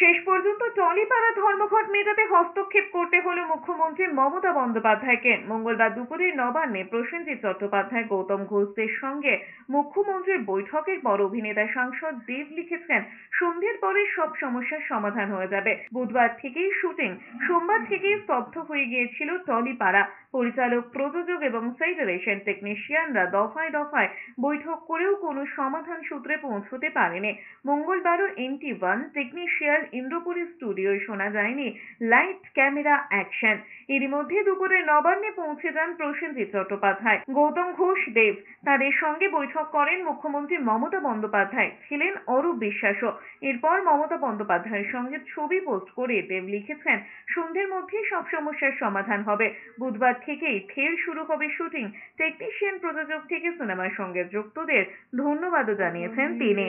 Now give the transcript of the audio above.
শেষ পর্যন্ত টলিপাড়া ধর্মঘট মেটাতে হস্তক্ষেপ করতে হল মুখ্যমন্ত্রী মমতা বন্দ্যোপাধ্যায়কে মঙ্গলবার দুপুরে নবান্নে প্রসেনজিৎ চট্টোপাধ্যায় গৌতম ঘোষদের সঙ্গে মুখ্যমন্ত্রীর বৈঠকের পর অভিনেতা সাংসদ দেব লিখেছেন সন্ধ্যের পরে সব সমস্যার সমাধান হয়ে যাবে বুধবার থেকেই শুটিং সোমবার থেকেই স্তব্ধ হয়ে গিয়েছিল টলিপাড়া পরিচালক প্রযোজক এবং ফেডারেশন টেকনিশিয়ানরা দফায় দফায় বৈঠক করেও কোনো সমাধান সূত্রে পৌঁছতে পারেনি মঙ্গলবারও এনটি ওয়ান টেকনিশিয়াল ইন্দ্রপুরি স্টুডিওয় শোনা যায়নি লাইট ক্যামেরা অ্যাকশন এরই মধ্যে দুপুরে নবান্নে পৌঁছে যান প্রসেনজিৎ চট্টোপাধ্যায় গৌতম ঘোষ দেব তাদের সঙ্গে বৈঠক করেন মুখ্যমন্ত্রী মমতা বন্দ্যোপাধ্যায় ছিলেন অরূপ বিশ্বাসও এরপর মমতা বন্দ্যোপাধ্যায়ের সঙ্গে ছবি পোস্ট করে দেব লিখেছেন সন্ধ্যের মধ্যেই সব সমস্যার সমাধান হবে বুধবার থেকেই ফের শুরু হবে শুটিং টেকনিশিয়ান প্রযোজক থেকে সিনেমার সঙ্গে যুক্তদের ধন্যবাদও জানিয়েছেন তিনি